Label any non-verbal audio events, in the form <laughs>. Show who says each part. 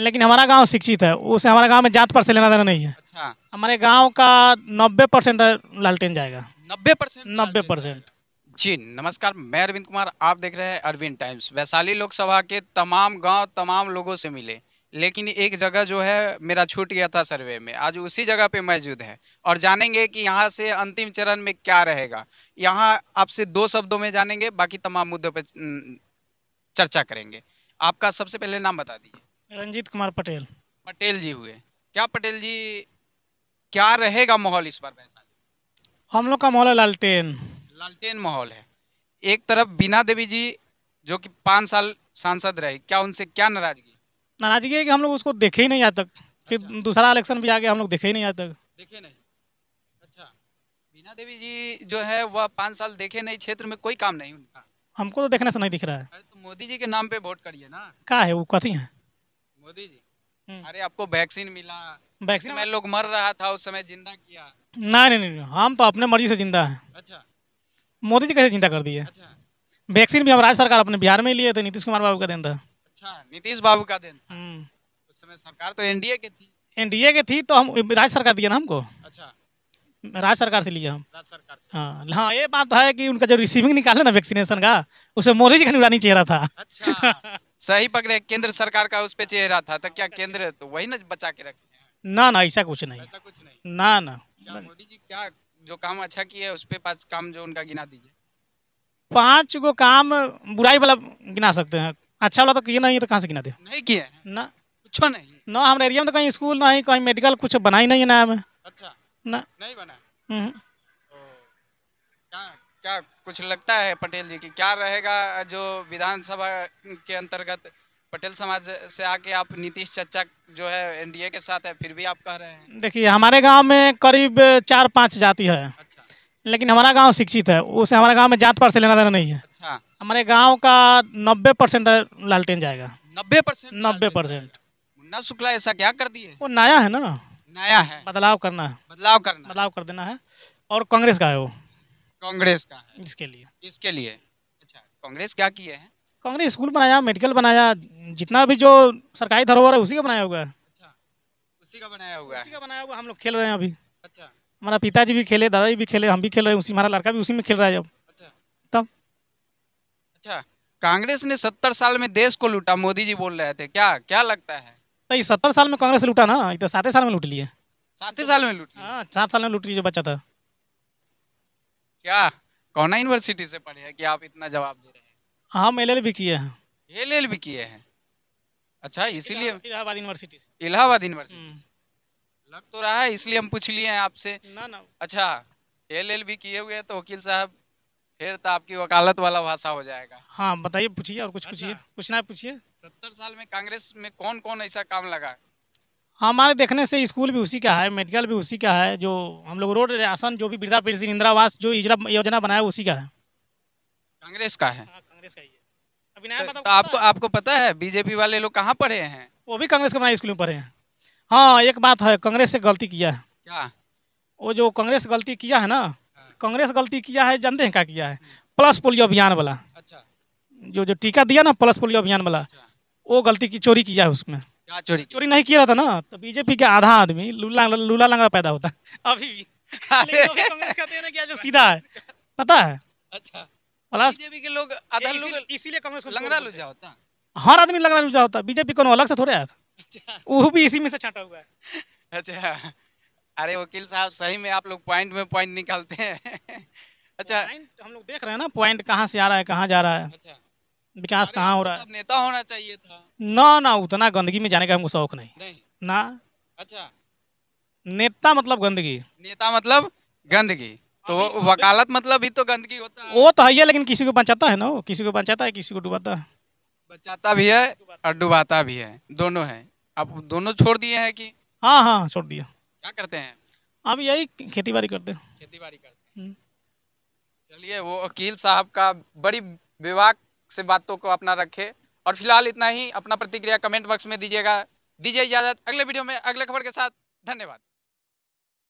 Speaker 1: लेकिन हमारा गांव शिक्षित है उसे हमारे गांव में जात पर से लेना देना नहीं है अच्छा हमारे गांव का 90 परसेंट लालटेन जाएगा 90 परसेंट नब्बे परसेंट
Speaker 2: जी नमस्कार मैं अरविंद कुमार आप देख रहे हैं अरविंद टाइम्स वैशाली लोकसभा के तमाम गांव तमाम लोगों से मिले लेकिन एक जगह जो है मेरा छूट गया था सर्वे में आज उसी जगह पे मौजूद है और जानेंगे कि यहाँ से अंतिम चरण में क्या रहेगा यहाँ आपसे दो शब्दों में जानेंगे बाकी तमाम मुद्दों पर चर्चा करेंगे आपका सबसे पहले नाम बता दीजिए
Speaker 1: रंजीत कुमार पटेल
Speaker 2: पटेल जी हुए क्या पटेल जी क्या रहेगा माहौल इस बार वैसा
Speaker 1: हम लोग का माहौल है लालटेन
Speaker 2: लालटेन माहौल है एक तरफ बीना देवी जी जो कि पाँच साल सांसद रहे क्या उनसे क्या नाराजगी नाराजगी है कि हम लोग उसको देखे ही नहीं आज तक फिर अच्छा। दूसरा इलेक्शन भी आ गया हम लोग देखे ही नहीं आज तक देखे नहीं अच्छा बीना देवी जी जो है वह पाँच साल देखे नहीं क्षेत्र में कोई काम नहीं उनका
Speaker 1: हमको तो देखने से नहीं दिख रहा है
Speaker 2: तो मोदी जी के नाम पे वोट करिए ना
Speaker 1: का है वो कथी है
Speaker 2: मोदी जी हम्म। अरे आपको वैक्सीन मिला वैक्सीन में लोग मर रहा था उस समय जिंदा किया
Speaker 1: नहीं नहीं नहीं हम तो अपने मर्जी से जिंदा है अच्छा मोदी जी कैसे जिंदा कर दिए अच्छा वैक्सीन भी हम राज्य सरकार अपने बिहार में लिए थे नीतीश कुमार बाबू का दिन था अच्छा
Speaker 2: नीतीश बाबू का दिन हम्म। उस समय सरकार तो एनडीए के थी
Speaker 1: एनडीए के थी तो हम राज्य सरकार दिए ना हमको अच्छा राज्य सरकार से लिए हम राज्य सरकार से हाँ, हाँ ये बात तो है कि उनका जो रिसीविंग निकाले ना वैक्सीनेशन का उसे मोदी जी का नुरानी चेहरा था
Speaker 2: अच्छा <laughs> सही पकड़े केंद्र सरकार का उस पे चेहरा था तो क्या केंद्र तो वही ना बचा के रखे
Speaker 1: ना ना ऐसा कुछ नहीं ऐसा कुछ नहीं ना ना
Speaker 2: मोदी जी क्या जो काम अच्छा किए उस पे पांच काम जो उनका गिना दीजिए
Speaker 1: पांच गो काम बुराई वाला गिना सकते हैं अच्छा वाला तो किए नहीं तो कहाँ से गिना दे नहीं किए ना कुछ नहीं ना हमारे एरिया में तो कहीं स्कूल नहीं कहीं मेडिकल कुछ बनाई नहीं है ना हमें अच्छा ना
Speaker 2: नहीं बना हम्म। क्या कुछ लगता है पटेल जी की क्या रहेगा जो विधानसभा के अंतर्गत पटेल समाज से आके आप नीतीश चर्चा जो है एनडीए के साथ है फिर भी आप कह रहे हैं
Speaker 1: देखिए हमारे गांव में करीब चार पाँच जाति है अच्छा। लेकिन हमारा गांव शिक्षित है उसे हमारे गांव में जात पर से लेना देना नहीं है अच्छा। हमारे गांव का नब्बे परसेंट लालटेन जाएगा नब्बे परसेंट नब्बे परसेंट
Speaker 2: मुन्ना शुक्ला ऐसा क्या कर दिए वो नया है ना
Speaker 1: नया है बदलाव करना है बदलाव करना बदलाव कर देना है और कांग्रेस का है वो कांग्रेस का है इसके लिए इसके लिए
Speaker 2: अच्छा कांग्रेस क्या किए हैं
Speaker 1: कांग्रेस स्कूल बनाया मेडिकल बनाया जितना भी जो सरकारी धरोहर है उसी का बनाया हुआ है अच्छा
Speaker 2: उसी का बनाया हुआ है उसी का बनाया हुआ हम
Speaker 1: लोग खेल रहे हैं अभी अच्छा हमारा पिताजी भी खेले दादाजी भी खेले हम भी खेल रहे हैं उसी हमारा लड़का भी उसी में खेल रहा है जब अच्छा तब
Speaker 2: अच्छा कांग्रेस ने सत्तर साल में देश को लूटा मोदी जी बोल रहे थे क्या क्या लगता है
Speaker 1: नहीं सत्तर साल में कांग्रेस लूटा ना तो सात साल में लूट लिए
Speaker 2: सात साल में लूट हाँ सात साल में
Speaker 1: लूट लीजिए बच्चा था
Speaker 2: क्या कौना यूनिवर्सिटी से पढ़े हैं कि आप इतना जवाब दे रहे हैं
Speaker 1: हाँ हम एल भी किए हैं
Speaker 2: एल भी किए हैं अच्छा इसीलिए इलाहाबाद यूनिवर्सिटी से इलाहाबाद यूनिवर्सिटी हम्म। लग तो रहा है इसलिए हम पूछ लिए हैं आपसे ना ना अच्छा एल एल भी किए हुए हैं तो वकील साहब फिर तो आपकी वकालत वाला भाषा हो जाएगा
Speaker 1: हाँ बताइए पूछिए और कुछ अच्छा। पूछिए पूछना है पूछिए
Speaker 2: सत्तर साल में कांग्रेस में कौन कौन ऐसा काम लगा
Speaker 1: हमारे देखने से स्कूल भी उसी का है मेडिकल भी उसी का है जो हम लोग रोड राशन जो भी वृद्धा पेंशन इंदिरा आवास जो इजरा योजना बनाया उसी का है
Speaker 2: कांग्रेस का है हाँ, कांग्रेस का ही है तो, तो आपको आपको पता है बीजेपी वाले लोग कहाँ पढ़े हैं वो
Speaker 1: भी कांग्रेस के बनाए स्कूल में पढ़े हैं हाँ एक बात है कांग्रेस से गलती किया है क्या वो जो कांग्रेस गलती किया है ना हाँ। कांग्रेस गलती किया है जानते हैं क्या किया है प्लस पोलियो अभियान वाला अच्छा जो जो टीका दिया ना प्लस पोलियो अभियान वाला अच्छा। वो गलती की चोरी किया है उसमें क्या चोरी चोरी नहीं किया था ना तो बीजेपी के आधा आदमी लूला लूला लंगड़ा पैदा होता अभी भी जो <laughs> सीधा है पता है
Speaker 2: अच्छा बीजेपी के लोग आधा लोग इसीलिए कांग्रेस को लंगड़ा लुझा होता
Speaker 1: हर आदमी लंगड़ा लुझा होता बीजेपी को अलग से थोड़े आया था अच्छा। वो भी इसी
Speaker 2: में से छाटा हुआ है <laughs> अच्छा अरे वकील साहब सही में आप लोग पॉइंट में पॉइंट निकालते हैं <laughs> अच्छा हम
Speaker 1: लोग देख रहे हैं ना पॉइंट कहाँ से आ रहा है कहाँ जा रहा है अच्छा विकास कहाँ हो रहा तो है
Speaker 2: नेता होना चाहिए था
Speaker 1: ना ना उतना गंदगी में जाने का हमको शौक नहीं ना अच्छा नेता मतलब गंदगी नेता मतलब गंदगी तो हाँ, वकालत मतलब भी तो गंदगी होता है वो तो है लेकिन किसी को बचाता है
Speaker 2: ना वो किसी को बचाता है किसी को डुबाता है बचाता भी है और डुबाता भी है दोनों है आप दोनों छोड़ दिए हैं कि हाँ हाँ छोड़ दिया क्या करते हैं अब यही
Speaker 1: खेती बाड़ी करते हैं
Speaker 2: खेती बाड़ी करते हैं हम्म। चलिए वो वकील साहब का बड़ी विवाह से बातों को अपना रखे और फिलहाल इतना ही अपना प्रतिक्रिया कमेंट बॉक्स में दीजिएगा दीजिए इजाजत अगले वीडियो में अगले खबर के साथ धन्यवाद